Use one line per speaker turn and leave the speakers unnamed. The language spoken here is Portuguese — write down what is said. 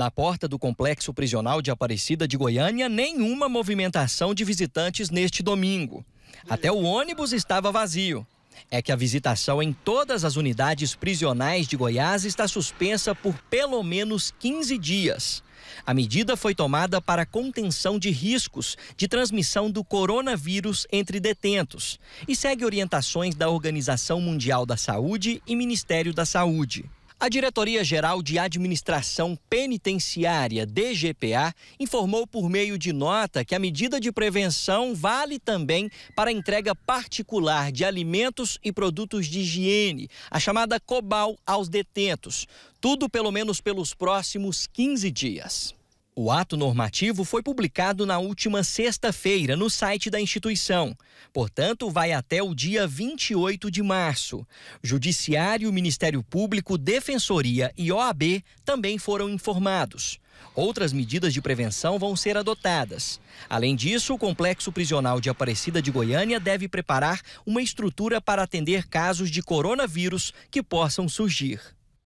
Na porta do complexo prisional de Aparecida de Goiânia, nenhuma movimentação de visitantes neste domingo. Até o ônibus estava vazio. É que a visitação em todas as unidades prisionais de Goiás está suspensa por pelo menos 15 dias. A medida foi tomada para contenção de riscos de transmissão do coronavírus entre detentos e segue orientações da Organização Mundial da Saúde e Ministério da Saúde. A Diretoria-Geral de Administração Penitenciária, DGPA, informou por meio de nota que a medida de prevenção vale também para a entrega particular de alimentos e produtos de higiene, a chamada COBAL, aos detentos. Tudo pelo menos pelos próximos 15 dias. O ato normativo foi publicado na última sexta-feira no site da instituição. Portanto, vai até o dia 28 de março. Judiciário, Ministério Público, Defensoria e OAB também foram informados. Outras medidas de prevenção vão ser adotadas. Além disso, o Complexo Prisional de Aparecida de Goiânia deve preparar uma estrutura para atender casos de coronavírus que possam surgir.